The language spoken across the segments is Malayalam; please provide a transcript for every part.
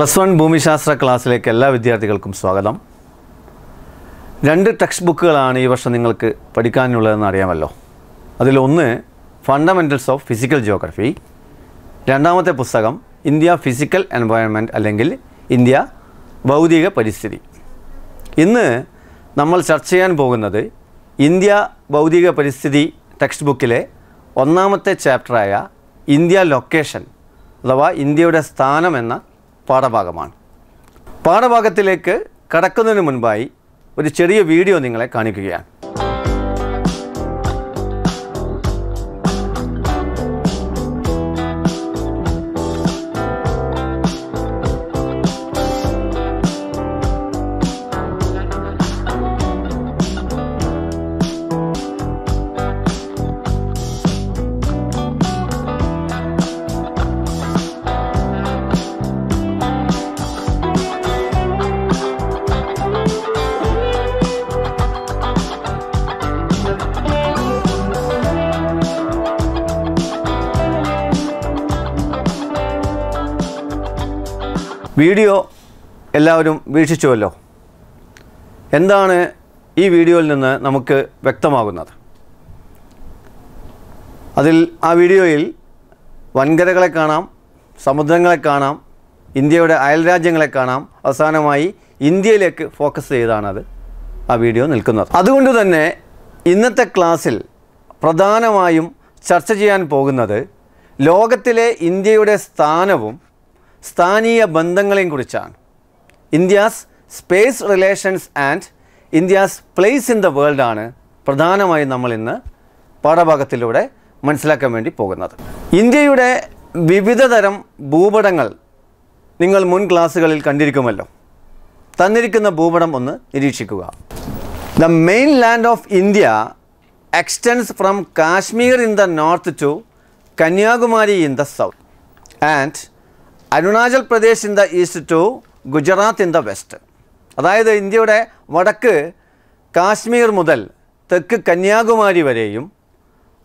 പ്ലസ് വൺ ഭൂമിശാസ്ത്ര ക്ലാസ്സിലേക്ക് എല്ലാ വിദ്യാർത്ഥികൾക്കും സ്വാഗതം രണ്ട് ടെക്സ്റ്റ് ബുക്കുകളാണ് ഈ വർഷം നിങ്ങൾക്ക് പഠിക്കാനുള്ളതെന്ന് അറിയാമല്ലോ അതിലൊന്ന് ഫണ്ടമെൻറ്റൽസ് ഓഫ് ഫിസിക്കൽ ജിയോഗ്രഫി രണ്ടാമത്തെ പുസ്തകം ഇന്ത്യ ഫിസിക്കൽ എൻവയോൺമെൻറ്റ് അല്ലെങ്കിൽ ഇന്ത്യ ഭൗതിക പരിസ്ഥിതി ഇന്ന് നമ്മൾ ചർച്ച ചെയ്യാൻ പോകുന്നത് ഇന്ത്യ ഭൗതിക പരിസ്ഥിതി ടെക്സ്റ്റ് ബുക്കിലെ ഒന്നാമത്തെ ചാപ്റ്ററായ ഇന്ത്യ ലൊക്കേഷൻ അഥവാ ഇന്ത്യയുടെ സ്ഥാനം എന്ന പാഠഭാഗമാണ് പാഠഭാഗത്തിലേക്ക് കടക്കുന്നതിന് മുൻപായി ഒരു ചെറിയ വീഡിയോ നിങ്ങളെ കാണിക്കുകയാണ് വീഡിയോ എല്ലാവരും വീക്ഷിച്ചുവല്ലോ എന്താണ് ഈ വീഡിയോയിൽ നിന്ന് നമുക്ക് വ്യക്തമാകുന്നത് അതിൽ ആ വീഡിയോയിൽ വൻകരകളെ കാണാം സമുദ്രങ്ങളെ കാണാം ഇന്ത്യയുടെ അയൽരാജ്യങ്ങളെ കാണാം അവസാനമായി ഇന്ത്യയിലേക്ക് ഫോക്കസ് ചെയ്താണത് ആ വീഡിയോ നിൽക്കുന്നത് അതുകൊണ്ട് തന്നെ ഇന്നത്തെ ക്ലാസ്സിൽ പ്രധാനമായും ചർച്ച ചെയ്യാൻ പോകുന്നത് ലോകത്തിലെ ഇന്ത്യയുടെ സ്ഥാനവും സ്ഥാനീയ ബന്ധങ്ങളെയും കുറിച്ചാണ് India's space relations and India's place in the ആണ് പ്രധാനമായും നമ്മൾ ഇന്ന് പാഠഭാഗത്തിലൂടെ മനസ്സിലാക്കാൻ വേണ്ടി പോകുന്നത് ഇന്ത്യയുടെ വിവിധ തരം ഭൂപടങ്ങൾ നിങ്ങൾ മുൻ ക്ലാസ്സുകളിൽ കണ്ടിരിക്കുമല്ലോ തന്നിരിക്കുന്ന ഭൂപടം ഒന്ന് നിരീക്ഷിക്കുക the mainland of India extends from Kashmir in the north to Kanyakumari in the south and Arunachal Pradesh in the east to Gujarat in the west അതായത് ഇന്ത്യയുടെ വടക്ക് കാശ്മീർ മുതൽ തെക്ക് കന്യാകുമാരി വരെയും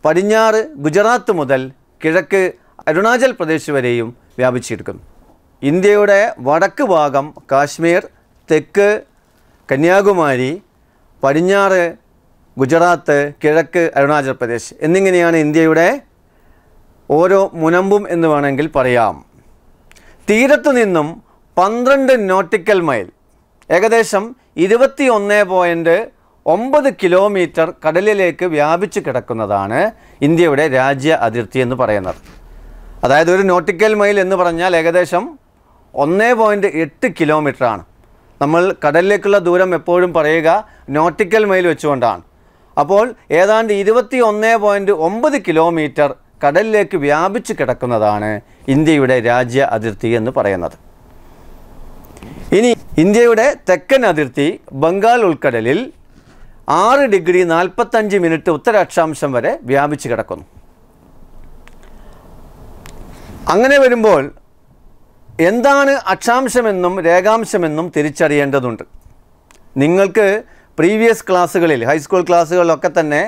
പടിഞ്ഞാറ് ഗുജറാത്ത് മുതൽ കിഴക്ക് അരുണാചൽ പ്രദേശ് വരെയും വ്യാപിച്ചിരിക്കുന്നു ഇന്ത്യയുടെ വടക്ക് ഭാഗം കാശ്മീർ തെക്ക് കന്യാകുമാരി പടിഞ്ഞാറ് ഗുജറാത്ത് കിഴക്ക് അരുണാചൽ പ്രദേശ് എന്നിങ്ങനെയാണ് ഇന്ത്യയുടെ ഓരോ മുനമ്പും എന്ന് വേണമെങ്കിൽ പറയാം തീരത്തു നിന്നും പന്ത്രണ്ട് നോട്ടിക്കൽ മൈൽ ഏകദേശം ഇരുപത്തി ഒന്ന് പോയിൻ്റ് ഒമ്പത് കിലോമീറ്റർ കടലിലേക്ക് വ്യാപിച്ചു കിടക്കുന്നതാണ് ഇന്ത്യയുടെ രാജ്യ അതിർത്തി എന്ന് പറയുന്നത് അതായത് ഒരു നോട്ടിക്കൽ മൈൽ എന്ന് പറഞ്ഞാൽ ഏകദേശം ഒന്ന് പോയിൻ്റ് എട്ട് കിലോമീറ്ററാണ് നമ്മൾ കടലിലേക്കുള്ള ദൂരം എപ്പോഴും പറയുക നോട്ടിക്കൽ മൈൽ വെച്ചുകൊണ്ടാണ് അപ്പോൾ ഏതാണ്ട് ഇരുപത്തി ഒന്ന് പോയിൻറ്റ് ഒമ്പത് കിലോമീറ്റർ കടലിലേക്ക് വ്യാപിച്ചു കിടക്കുന്നതാണ് ഇന്ത്യയുടെ രാജ്യ അതിർത്തി എന്ന് പറയുന്നത് ഇനി ഇന്ത്യയുടെ തെക്കൻ അതിർത്തി ബംഗാൾ ഉൾക്കടലിൽ ആറ് ഡിഗ്രി നാൽപ്പത്തഞ്ച് മിനിറ്റ് ഉത്തരാക്ഷാംശം വരെ വ്യാപിച്ചു കിടക്കുന്നു അങ്ങനെ വരുമ്പോൾ എന്താണ് അക്ഷാംശമെന്നും രേഖാംശമെന്നും തിരിച്ചറിയേണ്ടതുണ്ട് നിങ്ങൾക്ക് പ്രീവിയസ് ക്ലാസ്സുകളിൽ ഹൈസ്കൂൾ ക്ലാസ്സുകളിലൊക്കെ തന്നെ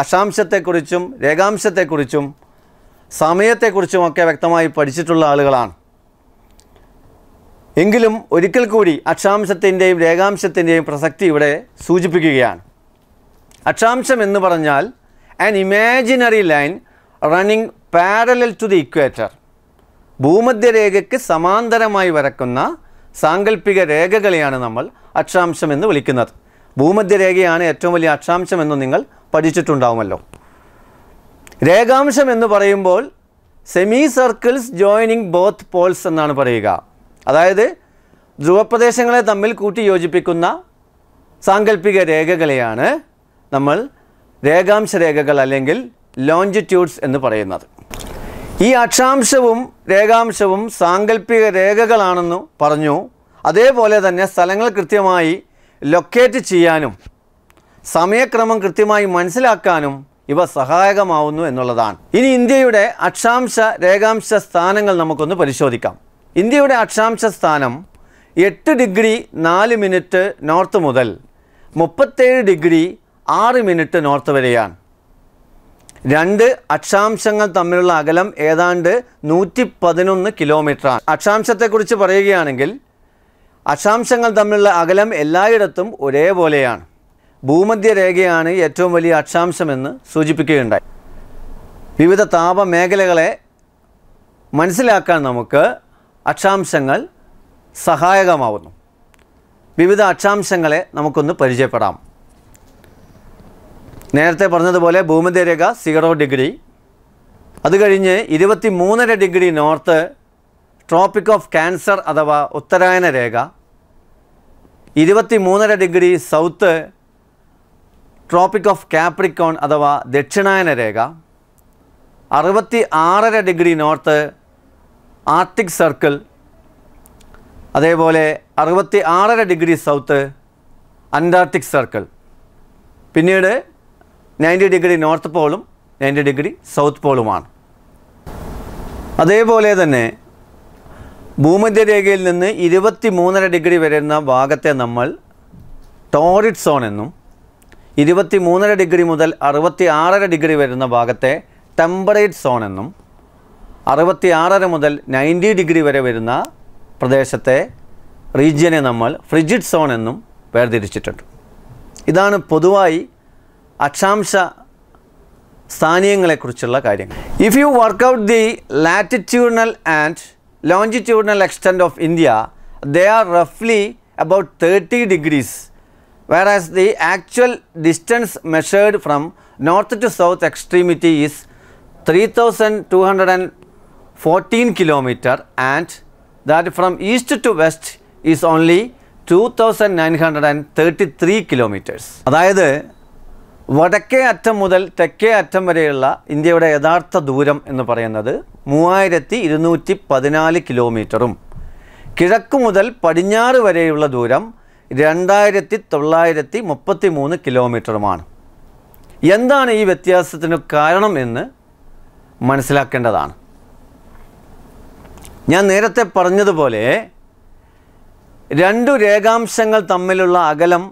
അക്ഷാംശത്തെക്കുറിച്ചും രേഖാംശത്തെക്കുറിച്ചും സമയത്തെക്കുറിച്ചുമൊക്കെ വ്യക്തമായി പഠിച്ചിട്ടുള്ള ആളുകളാണ് എങ്കിലും ഒരിക്കൽ കൂടി അക്ഷാംശത്തിൻ്റെയും രേഖാംശത്തിൻ്റെയും പ്രസക്തി ഇവിടെ സൂചിപ്പിക്കുകയാണ് അക്ഷാംശം എന്ന് പറഞ്ഞാൽ an imaginary line running parallel to the equator ഭൂമധ്യരേഖയ്ക്ക് സമാന്തരമായി വരക്കുന്ന സാങ്കല്പിക രേഖകളെയാണ് നമ്മൾ അക്ഷാംശം എന്ന് വിളിക്കുന്നത് ഭൂമധ്യരേഖയാണ് ഏറ്റവും വലിയ അക്ഷാംശം എന്ന് നിങ്ങൾ പഠിച്ചിട്ടുണ്ടാവുമല്ലോ രേഖാംശം എന്ന് പറയുമ്പോൾ semi circles joining both poles എന്നാണ് പറയുക അതായത് ധ്രുവപ്രദേശങ്ങളെ തമ്മിൽ കൂട്ടി യോജിപ്പിക്കുന്ന സാങ്കല്പിക രേഖകളെയാണ് നമ്മൾ രേഖാംശ രേഖകൾ അല്ലെങ്കിൽ ലോഞ്ചിറ്റ്യൂഡ്സ് എന്ന് പറയുന്നത് ഈ അക്ഷാംശവും രേഖാംശവും സാങ്കല്പിക രേഖകളാണെന്ന് പറഞ്ഞു അതേപോലെ തന്നെ സ്ഥലങ്ങൾ കൃത്യമായി ലൊക്കേറ്റ് ചെയ്യാനും സമയക്രമം കൃത്യമായി മനസ്സിലാക്കാനും ഇവ സഹായകമാവുന്നു എന്നുള്ളതാണ് ഇനി ഇന്ത്യയുടെ അക്ഷാംശ രേഖാംശ സ്ഥാനങ്ങൾ നമുക്കൊന്ന് പരിശോധിക്കാം ഇന്ത്യയുടെ അക്ഷാംശ സ്ഥാനം എട്ട് ഡിഗ്രി നാല് മിനിറ്റ് നോർത്ത് മുതൽ മുപ്പത്തേഴ് ഡിഗ്രി ആറ് മിനിറ്റ് നോർത്ത് വരെയാണ് രണ്ട് അക്ഷാംശങ്ങൾ തമ്മിലുള്ള അകലം ഏതാണ്ട് നൂറ്റി പതിനൊന്ന് കിലോമീറ്ററാണ് അക്ഷാംശത്തെക്കുറിച്ച് പറയുകയാണെങ്കിൽ അക്ഷാംശങ്ങൾ തമ്മിലുള്ള അകലം എല്ലായിടത്തും ഒരേപോലെയാണ് ഭൂമധ്യരേഖയാണ് ഏറ്റവും വലിയ അക്ഷാംശമെന്ന് സൂചിപ്പിക്കുകയുണ്ടായി വിവിധ താപമേഖലകളെ മനസ്സിലാക്കാൻ നമുക്ക് അക്ഷാംശങ്ങൾ സഹായകമാവുന്നു വിവിധ അക്ഷാംശങ്ങളെ നമുക്കൊന്ന് പരിചയപ്പെടാം നേരത്തെ പറഞ്ഞതുപോലെ ഭൂമധ്യരേഖ സീറോ ഡിഗ്രി അത് കഴിഞ്ഞ് ഇരുപത്തി മൂന്നര degree north tropic of Cancer അഥവാ ഉത്തരായന രേഖ ഇരുപത്തി മൂന്നര degree south tropic of Capricorn അഥവാ ദക്ഷിണായന രേഖ അറുപത്തി ആറര ഡിഗ്രി നോർത്ത് ആർട്ടിക് സർക്കിൾ അതേപോലെ അറുപത്തി ആറര ഡിഗ്രി സൗത്ത് അന്റാർട്ടിക് സർക്കിൾ പിന്നീട് നയൻറ്റി ഡിഗ്രി നോർത്ത് പോളും നയൻറ്റി ഡിഗ്രി സൗത്ത് പോളുമാണ് അതേപോലെ തന്നെ ഭൂമധ്യരേഖയിൽ നിന്ന് ഇരുപത്തി മൂന്നര ഡിഗ്രി വരുന്ന ഭാഗത്തെ നമ്മൾ ടോറിഡ് സോൺ എന്നും ഇരുപത്തി മൂന്നര ഡിഗ്രി മുതൽ അറുപത്തി ആറര ഡിഗ്രി വരുന്ന ഭാഗത്തെ ടെമ്പറേറ്റ് സോൺ എന്നും അറുപത്തി ആറര മുതൽ നയൻറ്റി ഡിഗ്രി വരെ വരുന്ന പ്രദേശത്തെ റീജിയനെ നമ്മൾ ഫ്രിജിഡ് സോൺ എന്നും വേർതിരിച്ചിട്ടുണ്ട് ഇതാണ് പൊതുവായി അക്ഷാംശ സ്ഥാനീയങ്ങളെക്കുറിച്ചുള്ള കാര്യങ്ങൾ if you work out the latitudinal and longitudinal extent of India they are റഫ്ലി about thirty degrees whereas the actual distance measured from north to south extremity is 3214 kilometer and that from east to west is only 2933 kilometers അതായത് വടക്കേ അറ്റം മുതൽ തെക്കേ അറ്റം വരെയുള്ള ഇന്ത്യയുടെ യഥാർത്ഥ ദൂരം എന്ന് പറയുന്നത് 3214 ഇരുന്നൂറ്റി പതിനാല് കിലോമീറ്ററും കിഴക്ക് മുതൽ പടിഞ്ഞാറ് വരെയുള്ള ദൂരം രണ്ടായിരത്തി തൊള്ളായിരത്തി മുപ്പത്തി മൂന്ന് കിലോമീറ്ററുമാണ് എന്താണ് ഈ വ്യത്യാസത്തിന് കാരണം എന്ന് മനസ്സിലാക്കേണ്ടതാണ് ഞാൻ നേരത്തെ പറഞ്ഞതുപോലെ രണ്ടു രേഖാംശങ്ങൾ തമ്മിലുള്ള അകലം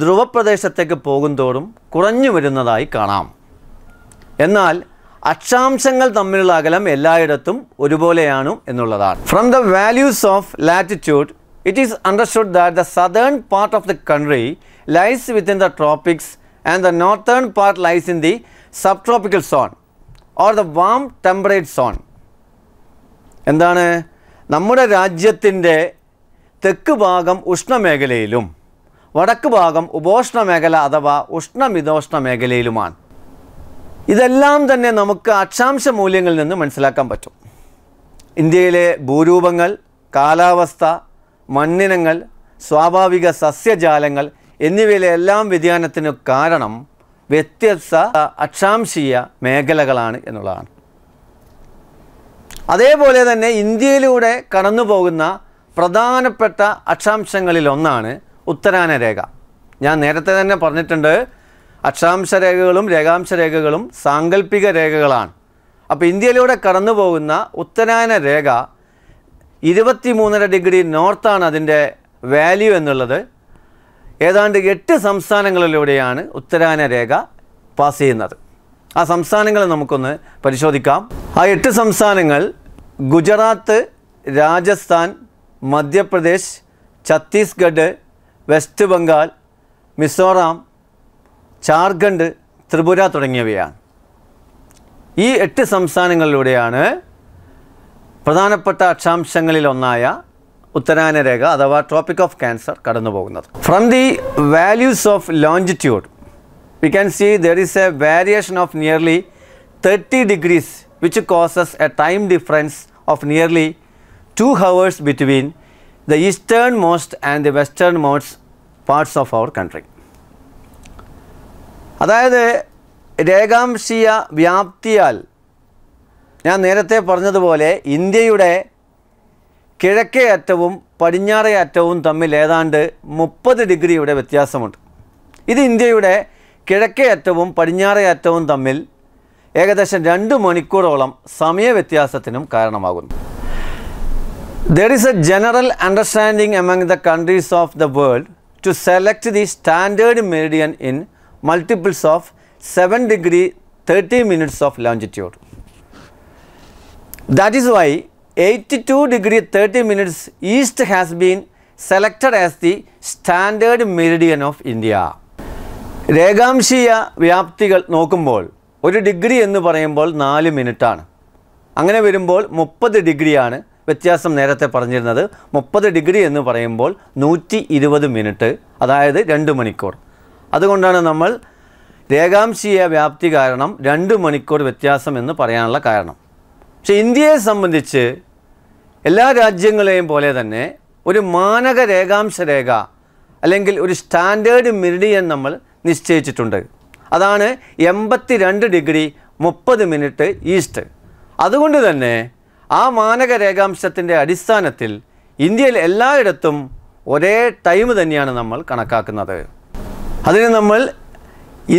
ധ്രുവപ്രദേശത്തേക്ക് പോകുന്തോറും കുറഞ്ഞു വരുന്നതായി കാണാം എന്നാൽ അക്ഷാംശങ്ങൾ തമ്മിലുള്ള അകലം എല്ലായിടത്തും ഒരുപോലെയാണ് എന്നുള്ളതാണ് from the values of latitude It is understood that the southern part of the country lies within the tropics and the northern part lies in the subtropical zone or the warm temperate zone എന്താണ് നമ്മുടെ രാജ്യത്തിൻ്റെ തെക്ക് ഭാഗം ഉഷ്ണമേഖലയിലും വടക്ക് ഭാഗം ഉപോഷ്ണ മേഖല അഥവാ ഉഷ്ണമിതോഷ്ണ മേഖലയിലുമാണ് ഇതെല്ലാം തന്നെ നമുക്ക് അക്ഷാംശ മൂല്യങ്ങളിൽ നിന്ന് മനസ്സിലാക്കാൻ പറ്റും ഇന്ത്യയിലെ ഭൂരൂപങ്ങൾ കാലാവസ്ഥ മണ്ണിനങ്ങൾ സ്വാഭാവിക സസ്യജാലങ്ങൾ എന്നിവയിലെല്ലാം വ്യതിയാനത്തിന് കാരണം വ്യത്യസ്ത അക്ഷാംശീയ മേഖലകളാണ് എന്നുള്ളതാണ് അതേപോലെ തന്നെ ഇന്ത്യയിലൂടെ കടന്നു പോകുന്ന പ്രധാനപ്പെട്ട അക്ഷാംശങ്ങളിലൊന്നാണ് ഉത്തരാന രേഖ ഞാൻ നേരത്തെ തന്നെ പറഞ്ഞിട്ടുണ്ട് അക്ഷാംശ രേഖകളും രേഖാംശ രേഖകളും സാങ്കല്പിക രേഖകളാണ് അപ്പോൾ ഇന്ത്യയിലൂടെ കടന്നു പോകുന്ന ഉത്തരാന രേഖ മൂന്നര ഡിഗ്രി നോർത്താണ് അതിൻ്റെ വാല്യൂ എന്നുള്ളത് ഏതാണ്ട് എട്ട് സംസ്ഥാനങ്ങളിലൂടെയാണ് ഉത്തരായന രേഖ പാസ് ചെയ്യുന്നത് ആ സംസ്ഥാനങ്ങൾ നമുക്കൊന്ന് പരിശോധിക്കാം ആ എട്ട് സംസ്ഥാനങ്ങൾ ഗുജറാത്ത് രാജസ്ഥാൻ മധ്യപ്രദേശ് ഛത്തീസ്ഗഡ് വെസ്റ്റ് ബംഗാൾ മിസോറാം ജാർഖണ്ഡ് ത്രിപുര തുടങ്ങിയവയാണ് ഈ എട്ട് സംസ്ഥാനങ്ങളിലൂടെയാണ് പ്രധാനപ്പെട്ട അക്ഷാംശങ്ങളിലൊന്നായ രേഖ അഥവാ ടോപ്പിക് ഓഫ് ക്യാൻസർ കടന്നു പോകുന്നത് from the values of longitude we can see there is a variation of nearly thirty degrees which causes a time difference of nearly two hours between the easternmost and the westernmost parts of our country അതായത് രേഖാംശീയ വ്യാപ്തിയാൽ ഞാൻ നേരത്തെ പറഞ്ഞതുപോലെ ഇന്ത്യയുടെ കിഴക്കേ അറ്റവും പടിഞ്ഞാറേ അറ്റവും തമ്മിൽ ഏതാണ്ട് മുപ്പത് ഡിഗ്രിയുടെ വ്യത്യാസമുണ്ട് ഇത് ഇന്ത്യയുടെ കിഴക്കേ അറ്റവും പടിഞ്ഞാറേ അറ്റവും തമ്മിൽ ഏകദേശം രണ്ട് മണിക്കൂറോളം സമയവ്യത്യാസത്തിനും കാരണമാകുന്നു there is a general understanding among the countries of the world to select the standard meridian in multiples of seven degree thirty minutes of longitude That is why 82 degree 30 minutes east has been selected as the standard meridian of India. രേഖാംശീയ വ്യാപ്തികൾ നോക്കുമ്പോൾ ഒരു ഡിഗ്രി എന്ന് പറയുമ്പോൾ നാല് മിനിറ്റാണ് അങ്ങനെ വരുമ്പോൾ മുപ്പത് ഡിഗ്രിയാണ് വ്യത്യാസം നേരത്തെ പറഞ്ഞിരുന്നത് മുപ്പത് ഡിഗ്രി എന്ന് പറയുമ്പോൾ നൂറ്റി ഇരുപത് മിനിറ്റ് അതായത് രണ്ട് മണിക്കൂർ അതുകൊണ്ടാണ് നമ്മൾ രേഖാംശീയ വ്യാപ്തി കാരണം രണ്ട് മണിക്കൂർ വ്യത്യാസം എന്ന് പറയാനുള്ള കാരണം പക്ഷെ ഇന്ത്യയെ സംബന്ധിച്ച് എല്ലാ രാജ്യങ്ങളെയും പോലെ തന്നെ ഒരു മാനക രേഖാംശ രേഖ അല്ലെങ്കിൽ ഒരു സ്റ്റാൻഡേർഡ് മെരിഡിയൻ നമ്മൾ നിശ്ചയിച്ചിട്ടുണ്ട് അതാണ് എൺപത്തി രണ്ട് ഡിഗ്രി മുപ്പത് മിനിറ്റ് ഈസ്റ്റ് അതുകൊണ്ട് തന്നെ ആ മാനക രേഖാംശത്തിൻ്റെ അടിസ്ഥാനത്തിൽ ഇന്ത്യയിൽ എല്ലായിടത്തും ഒരേ ടൈം തന്നെയാണ് നമ്മൾ കണക്കാക്കുന്നത് അതിന് നമ്മൾ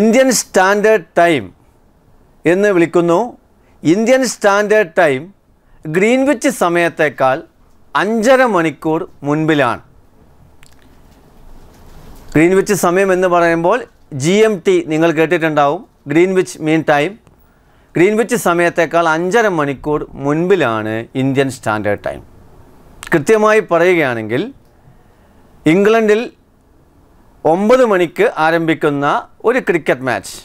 ഇന്ത്യൻ സ്റ്റാൻഡേർഡ് ടൈം എന്ന് വിളിക്കുന്നു ഇന്ത്യൻ സ്റ്റാൻഡേർഡ് ടൈം ഗ്രീൻവിച്ച് സമയത്തേക്കാൾ അഞ്ചര മണിക്കൂർ മുൻപിലാണ് ഗ്രീൻവിച്ച് സമയം എന്ന് പറയുമ്പോൾ ജി എം ടി നിങ്ങൾ കേട്ടിട്ടുണ്ടാവും ഗ്രീൻവിച്ച് മീൻ ടൈം ഗ്രീൻവിച്ച് സമയത്തേക്കാൾ അഞ്ചര മണിക്കൂർ മുൻപിലാണ് ഇന്ത്യൻ സ്റ്റാൻഡേർഡ് ടൈം കൃത്യമായി പറയുകയാണെങ്കിൽ ഇംഗ്ലണ്ടിൽ ഒമ്പത് മണിക്ക് ആരംഭിക്കുന്ന ഒരു ക്രിക്കറ്റ് മാച്ച്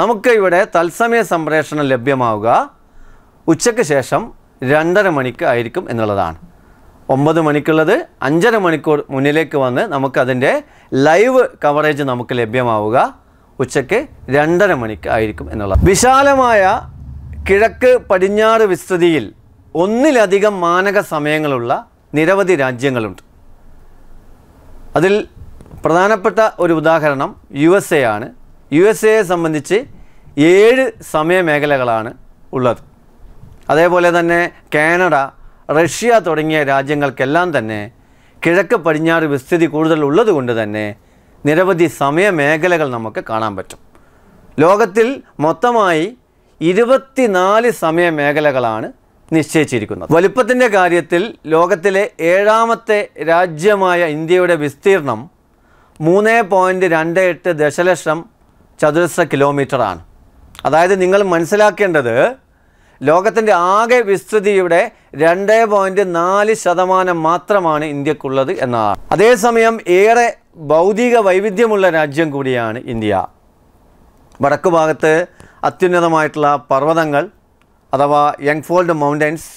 നമുക്ക് ഇവിടെ തത്സമയ സംപ്രേഷണം ലഭ്യമാവുക ഉച്ചയ്ക്ക് ശേഷം രണ്ടര മണിക്ക് ആയിരിക്കും എന്നുള്ളതാണ് ഒമ്പത് മണിക്കുള്ളത് അഞ്ചര മണിക്കൂർ മുന്നിലേക്ക് വന്ന് നമുക്കതിൻ്റെ ലൈവ് കവറേജ് നമുക്ക് ലഭ്യമാവുക ഉച്ചയ്ക്ക് രണ്ടര മണിക്ക് ആയിരിക്കും എന്നുള്ളത് വിശാലമായ കിഴക്ക് പടിഞ്ഞാറ് വിസ്തൃതിയിൽ ഒന്നിലധികം മാനക സമയങ്ങളുള്ള നിരവധി രാജ്യങ്ങളുണ്ട് അതിൽ പ്രധാനപ്പെട്ട ഒരു ഉദാഹരണം യു എസ് എ ആണ് യു എസ് എയെ സംബന്ധിച്ച് ഏഴ് സമയമേഖലകളാണ് ഉള്ളത് അതേപോലെ തന്നെ കാനഡ റഷ്യ തുടങ്ങിയ രാജ്യങ്ങൾക്കെല്ലാം തന്നെ കിഴക്ക് പടിഞ്ഞാറ് വിസ്തൃതി കൂടുതൽ ഉള്ളതുകൊണ്ട് തന്നെ നിരവധി സമയമേഖലകൾ നമുക്ക് കാണാൻ പറ്റും ലോകത്തിൽ മൊത്തമായി ഇരുപത്തിനാല് സമയമേഖലകളാണ് നിശ്ചയിച്ചിരിക്കുന്നത് വലിപ്പത്തിൻ്റെ കാര്യത്തിൽ ലോകത്തിലെ ഏഴാമത്തെ രാജ്യമായ ഇന്ത്യയുടെ വിസ്തീർണം മൂന്ന് പോയിൻറ്റ് രണ്ട് എട്ട് ദശലക്ഷം ചതുരശ്ര കിലോമീറ്ററാണ് അതായത് നിങ്ങൾ മനസ്സിലാക്കേണ്ടത് ലോകത്തിൻ്റെ ആകെ വിസ്തൃതിയുടെ രണ്ട് പോയിൻ്റ് നാല് ശതമാനം മാത്രമാണ് ഇന്ത്യക്കുള്ളത് എന്നതാണ് അതേസമയം ഏറെ ഭൗതിക വൈവിധ്യമുള്ള രാജ്യം കൂടിയാണ് ഇന്ത്യ വടക്കു ഭാഗത്ത് അത്യുന്നതമായിട്ടുള്ള പർവ്വതങ്ങൾ അഥവാ യങ്ഫോൾഡ് മൗണ്ടൻസ്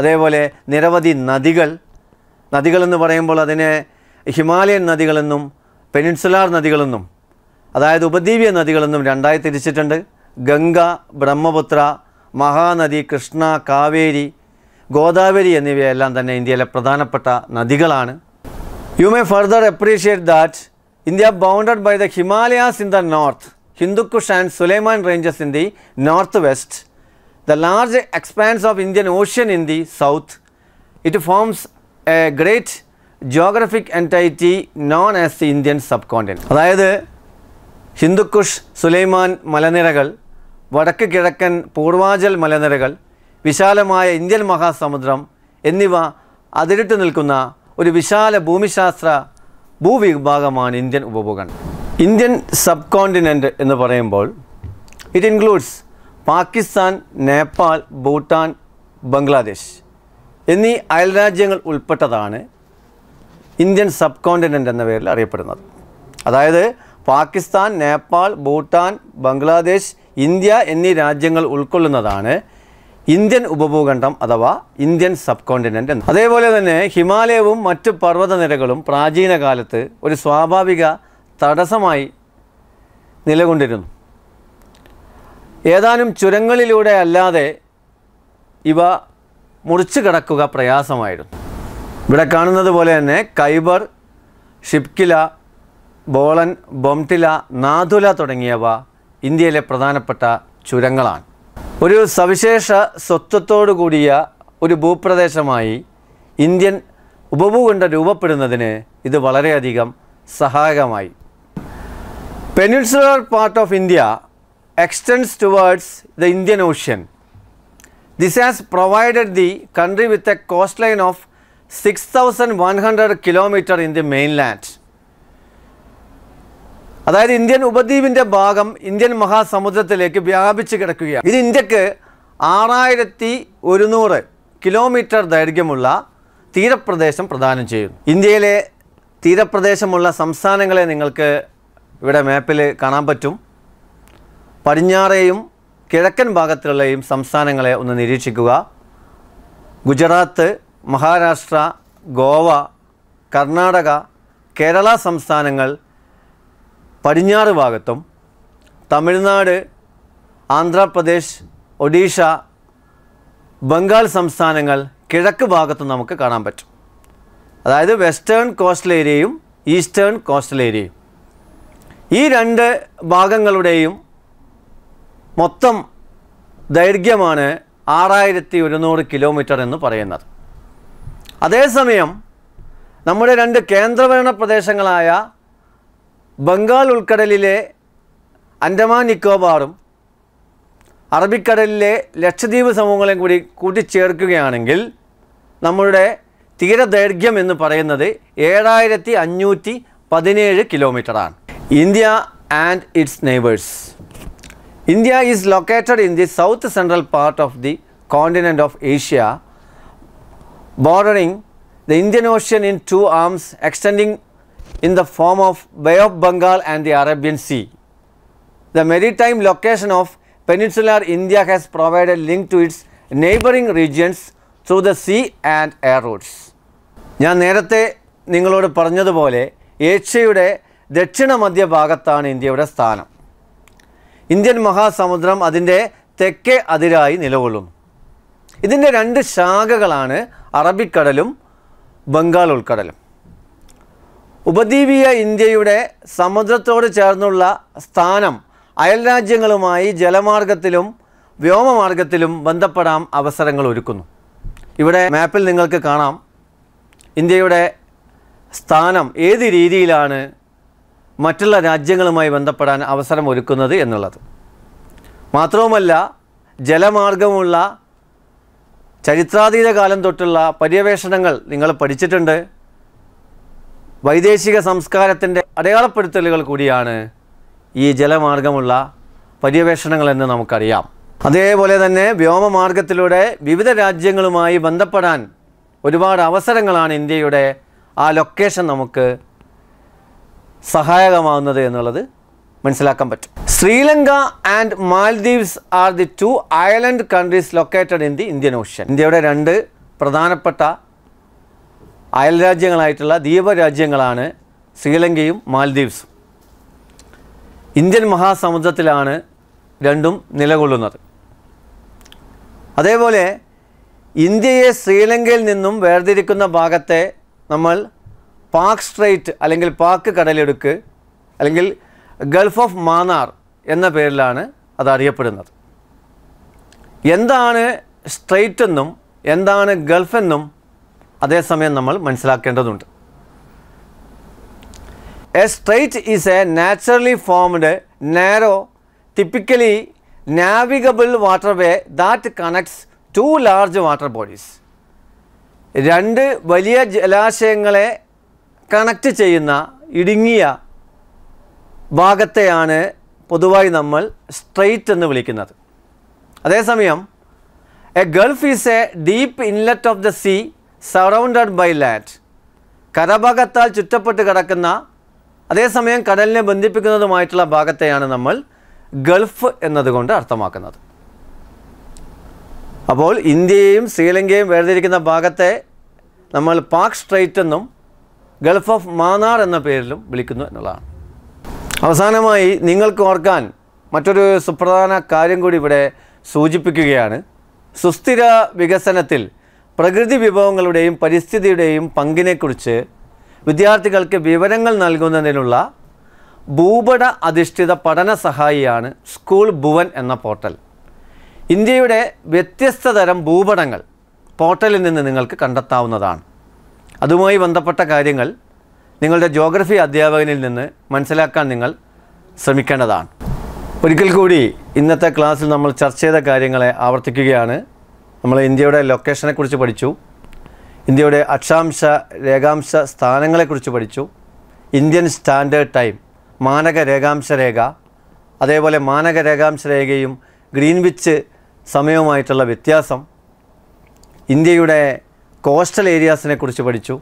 അതേപോലെ നിരവധി നദികൾ നദികളെന്ന് പറയുമ്പോൾ അതിനെ ഹിമാലയൻ നദികളെന്നും പെനിൻസുലാർ നദികളെന്നും അതായത് ഉപദ്വീപിയ നദികളെന്നും രണ്ടായി തിരിച്ചിട്ടുണ്ട് ഗംഗ ബ്രഹ്മപുത്ര മഹാനദി കൃഷ്ണ കാവേരി ഗോദാവരി എന്നിവയെല്ലാം തന്നെ ഇന്ത്യയിലെ പ്രധാനപ്പെട്ട നദികളാണ് you may further appreciate that India bounded by the Himalayas in the north Hindu Kush and Sulaiman ranges in the north west the large expanse of Indian ocean in the south it forms a great geographic entity known as the Indian subcontinent അതായത് ഹിന്ദുക്കുഷ് സുലൈമാൻ മലനിരകൾ വടക്ക് കിഴക്കൻ പൂർവാചൽ മലനിരകൾ വിശാലമായ ഇന്ത്യൻ മഹാസമുദ്രം എന്നിവ അതിരിട്ട് നിൽക്കുന്ന ഒരു വിശാല ഭൂമിശാസ്ത്ര ഭൂവിഭാഗമാണ് ഇന്ത്യൻ ഉപഭൂഖണ്ഡം ഇന്ത്യൻ സബ് കോണ്ടിനെൻ്റ് എന്ന് പറയുമ്പോൾ ഇറ്റ് ഇൻക്ലൂഡ്സ് പാകിസ്ഥാൻ നേപ്പാൾ ഭൂട്ടാൻ ബംഗ്ലാദേശ് എന്നീ അയൽരാജ്യങ്ങൾ ഉൾപ്പെട്ടതാണ് ഇന്ത്യൻ സബ് കോണ്ടിനെൻ്റ് എന്ന പേരിൽ അറിയപ്പെടുന്നത് അതായത് പാകിസ്ഥാൻ നേപ്പാൾ ഭൂട്ടാൻ ബംഗ്ലാദേശ് ഇന്ത്യ എന്നീ രാജ്യങ്ങൾ ഉൾക്കൊള്ളുന്നതാണ് ഇന്ത്യൻ ഉപഭൂഖണ്ഡം അഥവാ ഇന്ത്യൻ സബ് കോണ്ടിനെൻ്റ് എന്ന് അതേപോലെ തന്നെ ഹിമാലയവും മറ്റ് പർവ്വതനിരകളും പ്രാചീന കാലത്ത് ഒരു സ്വാഭാവിക തടസ്സമായി നിലകൊണ്ടിരുന്നു ഏതാനും ചുരങ്ങളിലൂടെ അല്ലാതെ ഇവ മുറിച്ചു കിടക്കുക പ്രയാസമായിരുന്നു ഇവിടെ കാണുന്നത് പോലെ തന്നെ കൈബർ ഷിപ്കില ബോളൻ ബൊംറ്റില നാഥുല തുടങ്ങിയവ ഇന്ത്യയിലെ പ്രധാനപ്പെട്ട ചുരങ്ങളാണ് ഒരു സവിശേഷ സ്വത്വത്തോടു കൂടിയ ഒരു ഭൂപ്രദേശമായി ഇന്ത്യൻ ഉപഭൂഖണ്ഡം രൂപപ്പെടുന്നതിന് ഇത് വളരെയധികം സഹായകമായി peninsular part of India extends towards the Indian ocean this has provided the country with a coastline of six thousand one hundred kilometre in the land അതായത് ഇന്ത്യൻ ഉപദ്വീപിൻ്റെ ഭാഗം ഇന്ത്യൻ മഹാസമുദ്രത്തിലേക്ക് വ്യാപിച്ചു കിടക്കുകയാണ് ഇത് ഇന്ത്യക്ക് ആറായിരത്തി ഒരുന്നൂറ് കിലോമീറ്റർ ദൈർഘ്യമുള്ള തീരപ്രദേശം പ്രദാനം ചെയ്യുന്നു ഇന്ത്യയിലെ തീരപ്രദേശമുള്ള സംസ്ഥാനങ്ങളെ നിങ്ങൾക്ക് ഇവിടെ മാപ്പിൽ കാണാൻ പറ്റും പടിഞ്ഞാറേയും കിഴക്കൻ ഭാഗത്തുള്ളയും സംസ്ഥാനങ്ങളെ ഒന്ന് നിരീക്ഷിക്കുക ഗുജറാത്ത് മഹാരാഷ്ട്ര ഗോവ കർണാടക കേരള സംസ്ഥാനങ്ങൾ പടിഞ്ഞാറ് ഭാഗത്തും തമിഴ്നാട് ആന്ധ്രാപ്രദേശ് ഒഡീഷ ബംഗാൾ സംസ്ഥാനങ്ങൾ കിഴക്ക് ഭാഗത്തും നമുക്ക് കാണാൻ പറ്റും അതായത് വെസ്റ്റേൺ കോസ്റ്റൽ ഏരിയയും ഈസ്റ്റേൺ കോസ്റ്റൽ ഏരിയയും ഈ രണ്ട് ഭാഗങ്ങളുടെയും മൊത്തം ദൈർഘ്യമാണ് ആറായിരത്തി ഒരുന്നൂറ് കിലോമീറ്റർ എന്ന് പറയുന്നത് അതേസമയം നമ്മുടെ രണ്ട് കേന്ദ്രഭരണ പ്രദേശങ്ങളായ ബംഗാൾ ഉൾക്കടലിലെ അൻഡമാൻ നിക്കോബാറും അറബിക്കടലിലെ ലക്ഷദ്വീപ് സമൂഹങ്ങളെയും കൂടി കൂട്ടിച്ചേർക്കുകയാണെങ്കിൽ നമ്മുടെ തീരദൈർഘ്യം എന്ന് പറയുന്നത് ഏഴായിരത്തി അഞ്ഞൂറ്റി പതിനേഴ് കിലോമീറ്ററാണ് India and its neighbours India is located in the south central part of the continent of Asia bordering the Indian ocean in two arms extending in the form of Bay of Bengal and the Arabian Sea. The maritime location of peninsular India has provided link to its neighboring regions through the sea and air routes. ഞാൻ നേരത്തെ നിങ്ങളോട് പറഞ്ഞതുപോലെ ഏഷ്യയുടെ ദക്ഷിണ മധ്യഭാഗത്താണ് ഇന്ത്യയുടെ സ്ഥാനം ഇന്ത്യൻ മഹാസമുദ്രം അതിൻ്റെ തെക്കേ അതിരായി നിലകൊള്ളുന്നു ഇതിൻ്റെ രണ്ട് ശാഖകളാണ് അറബിക്കടലും ബംഗാൾ ഉൾക്കടലും ഉപദ്വീപീയ ഇന്ത്യയുടെ സമുദ്രത്തോട് ചേർന്നുള്ള സ്ഥാനം അയൽരാജ്യങ്ങളുമായി ജലമാർഗത്തിലും വ്യോമമാർഗത്തിലും ബന്ധപ്പെടാൻ അവസരങ്ങൾ ഒരുക്കുന്നു ഇവിടെ മാപ്പിൽ നിങ്ങൾക്ക് കാണാം ഇന്ത്യയുടെ സ്ഥാനം ഏത് രീതിയിലാണ് മറ്റുള്ള രാജ്യങ്ങളുമായി ബന്ധപ്പെടാൻ അവസരം ഒരുക്കുന്നത് എന്നുള്ളത് മാത്രവുമല്ല ജലമാർഗമുള്ള ചരിത്രാതീത കാലം തൊട്ടുള്ള പര്യവേഷണങ്ങൾ നിങ്ങൾ പഠിച്ചിട്ടുണ്ട് വൈദേശിക സംസ്കാരത്തിൻ്റെ അടയാളപ്പെടുത്തലുകൾ കൂടിയാണ് ഈ ജലമാർഗമുള്ള പര്യവേഷണങ്ങളെന്ന് നമുക്കറിയാം അതേപോലെ തന്നെ വ്യോമമാർഗത്തിലൂടെ വിവിധ രാജ്യങ്ങളുമായി ബന്ധപ്പെടാൻ ഒരുപാട് അവസരങ്ങളാണ് ഇന്ത്യയുടെ ആ ലൊക്കേഷൻ നമുക്ക് സഹായകമാവുന്നത് എന്നുള്ളത് മനസ്സിലാക്കാൻ പറ്റും Sri Lanka and Maldives are the two island countries located in the Indian ocean ഇന്ത്യയുടെ രണ്ട് പ്രധാനപ്പെട്ട അയൽരാജ്യങ്ങളായിട്ടുള്ള ദ്വീപരാജ്യങ്ങളാണ് ശ്രീലങ്കയും മാൽദ്വീപ്സും ഇന്ത്യൻ മഹാസമുദ്രത്തിലാണ് രണ്ടും നിലകൊള്ളുന്നത് അതേപോലെ ഇന്ത്യയെ ശ്രീലങ്കയിൽ നിന്നും വേർതിരിക്കുന്ന ഭാഗത്തെ നമ്മൾ പാക് സ്ട്രേറ്റ് അല്ലെങ്കിൽ പാക്ക് കടലെടുക്ക് അല്ലെങ്കിൽ ഗൾഫ് ഓഫ് മാന്നാർ എന്ന പേരിലാണ് അത് അറിയപ്പെടുന്നത് എന്താണ് സ്ട്രേറ്റ് എന്നും എന്താണ് ഗൾഫ് എന്നും അതേസമയം നമ്മൾ മനസ്സിലാക്കേണ്ടതുണ്ട് a strait is a naturally formed narrow typically navigable waterway that connects two large water bodies രണ്ട് വലിയ ജലാശയങ്ങളെ കണക്ട് ചെയ്യുന്ന ഇടുങ്ങിയ ഭാഗത്തെയാണ് പൊതുവായി നമ്മൾ സ്ട്രെയിറ്റ് എന്ന് വിളിക്കുന്നത് അതേസമയം a gulf is a deep inlet of the sea surrounded by land കരഭാഗത്താൽ ചുറ്റപ്പെട്ട് കിടക്കുന്ന അതേസമയം കടലിനെ ബന്ധിപ്പിക്കുന്നതുമായിട്ടുള്ള ഭാഗത്തെയാണ് നമ്മൾ ഗൾഫ് എന്നതുകൊണ്ട് അർത്ഥമാക്കുന്നത് അപ്പോൾ ഇന്ത്യയും ശ്രീലങ്കയും വേർതിരിക്കുന്ന ഭാഗത്തെ നമ്മൾ പാക് സ്ട്രൈറ്റ് എന്നും ഗൾഫ് ഓഫ് മാനാർ എന്ന പേരിലും വിളിക്കുന്നു എന്നുള്ളതാണ് അവസാനമായി നിങ്ങൾക്ക് ഓർക്കാൻ മറ്റൊരു സുപ്രധാന കാര്യം കൂടി ഇവിടെ സൂചിപ്പിക്കുകയാണ് സുസ്ഥിര വികസനത്തിൽ പ്രകൃതി വിഭവങ്ങളുടെയും പരിസ്ഥിതിയുടെയും പങ്കിനെക്കുറിച്ച് വിദ്യാർത്ഥികൾക്ക് വിവരങ്ങൾ നൽകുന്നതിനുള്ള ഭൂപട അധിഷ്ഠിത പഠന സഹായിയാണ് സ്കൂൾ ഭുവൻ എന്ന പോർട്ടൽ ഇന്ത്യയുടെ വ്യത്യസ്ത തരം ഭൂപടങ്ങൾ പോർട്ടലിൽ നിന്ന് നിങ്ങൾക്ക് കണ്ടെത്താവുന്നതാണ് അതുമായി ബന്ധപ്പെട്ട കാര്യങ്ങൾ നിങ്ങളുടെ ജോഗ്രഫി അധ്യാപകനിൽ നിന്ന് മനസ്സിലാക്കാൻ നിങ്ങൾ ശ്രമിക്കേണ്ടതാണ് ഒരിക്കൽ കൂടി ഇന്നത്തെ ക്ലാസ്സിൽ നമ്മൾ ചർച്ച ചെയ്ത കാര്യങ്ങളെ ആവർത്തിക്കുകയാണ് നമ്മൾ ഇന്ത്യയുടെ ലൊക്കേഷനെ കുറിച്ച് പഠിച്ചു ഇന്ത്യയുടെ അക്ഷാംശ രേഖാംശ സ്ഥാനങ്ങളെക്കുറിച്ച് പഠിച്ചു ഇന്ത്യൻ സ്റ്റാൻഡേർഡ് ടൈം മാനക രേഖാംശ രേഖ അതേപോലെ മാനക രേഖാംശ രേഖയും ഗ്രീൻവിച്ച് സമയവുമായിട്ടുള്ള വ്യത്യാസം ഇന്ത്യയുടെ കോസ്റ്റൽ ഏരിയാസിനെ കുറിച്ച് പഠിച്ചു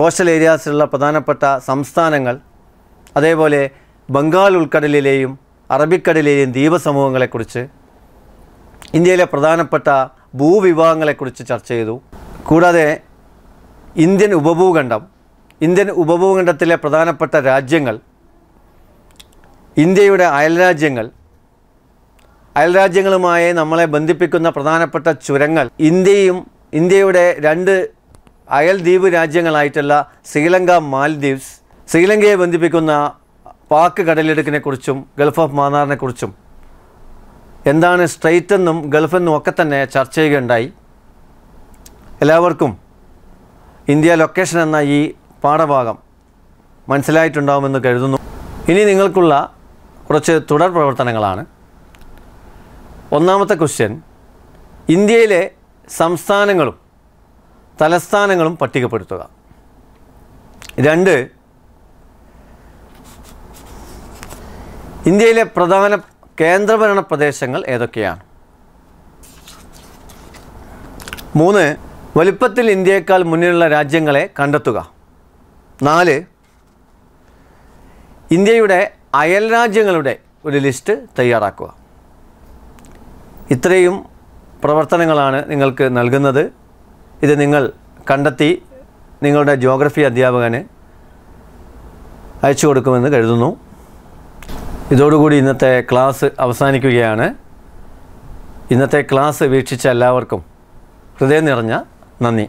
കോസ്റ്റൽ ഏരിയാസിലുള്ള പ്രധാനപ്പെട്ട സംസ്ഥാനങ്ങൾ അതേപോലെ ബംഗാൾ ഉൾക്കടലിലെയും അറബിക്കടലിലെയും ദ്വീപസമൂഹങ്ങളെക്കുറിച്ച് ഇന്ത്യയിലെ പ്രധാനപ്പെട്ട ഭൂവിഭവങ്ങളെക്കുറിച്ച് ചർച്ച ചെയ്തു കൂടാതെ ഇന്ത്യൻ ഉപഭൂഖണ്ഡം ഇന്ത്യൻ ഉപഭൂഖണ്ഡത്തിലെ പ്രധാനപ്പെട്ട രാജ്യങ്ങൾ ഇന്ത്യയുടെ അയൽരാജ്യങ്ങൾ അയൽരാജ്യങ്ങളുമായി നമ്മളെ ബന്ധിപ്പിക്കുന്ന പ്രധാനപ്പെട്ട ചുരങ്ങൾ ഇന്ത്യയും ഇന്ത്യയുടെ രണ്ട് അയൽ ദ്വീപ് രാജ്യങ്ങളായിട്ടുള്ള ശ്രീലങ്ക മാൽദ്വീപ്സ് ശ്രീലങ്കയെ ബന്ധിപ്പിക്കുന്ന പാക്ക് കടലിടുക്കിനെക്കുറിച്ചും ഗൾഫ് ഓഫ് മാന്നാറിനെക്കുറിച്ചും എന്താണ് സ്ട്രൈറ്റ് എന്നും ഗൾഫ് എന്നും ഒക്കെ തന്നെ ചർച്ച ചെയ്യുകയുണ്ടായി എല്ലാവർക്കും ഇന്ത്യ ലൊക്കേഷൻ എന്ന ഈ പാഠഭാഗം മനസ്സിലായിട്ടുണ്ടാവുമെന്ന് കരുതുന്നു ഇനി നിങ്ങൾക്കുള്ള കുറച്ച് തുടർ പ്രവർത്തനങ്ങളാണ് ഒന്നാമത്തെ ക്വസ്റ്റ്യൻ ഇന്ത്യയിലെ സംസ്ഥാനങ്ങളും തലസ്ഥാനങ്ങളും പട്ടികപ്പെടുത്തുക രണ്ട് ഇന്ത്യയിലെ പ്രധാന കേന്ദ്രഭരണ പ്രദേശങ്ങൾ ഏതൊക്കെയാണ് മൂന്ന് വലിപ്പത്തിൽ ഇന്ത്യയേക്കാൾ മുന്നിലുള്ള രാജ്യങ്ങളെ കണ്ടെത്തുക നാല് ഇന്ത്യയുടെ അയൽ രാജ്യങ്ങളുടെ ഒരു ലിസ്റ്റ് തയ്യാറാക്കുക ഇത്രയും പ്രവർത്തനങ്ങളാണ് നിങ്ങൾക്ക് നൽകുന്നത് ഇത് നിങ്ങൾ കണ്ടെത്തി നിങ്ങളുടെ ജോഗ്രഫി അധ്യാപകന് അയച്ചു കൊടുക്കുമെന്ന് കരുതുന്നു ഇതോടുകൂടി ഇന്നത്തെ ക്ലാസ് അവസാനിക്കുകയാണ് ഇന്നത്തെ ക്ലാസ് വീക്ഷിച്ച എല്ലാവർക്കും ഹൃദയം നിറഞ്ഞ നന്ദി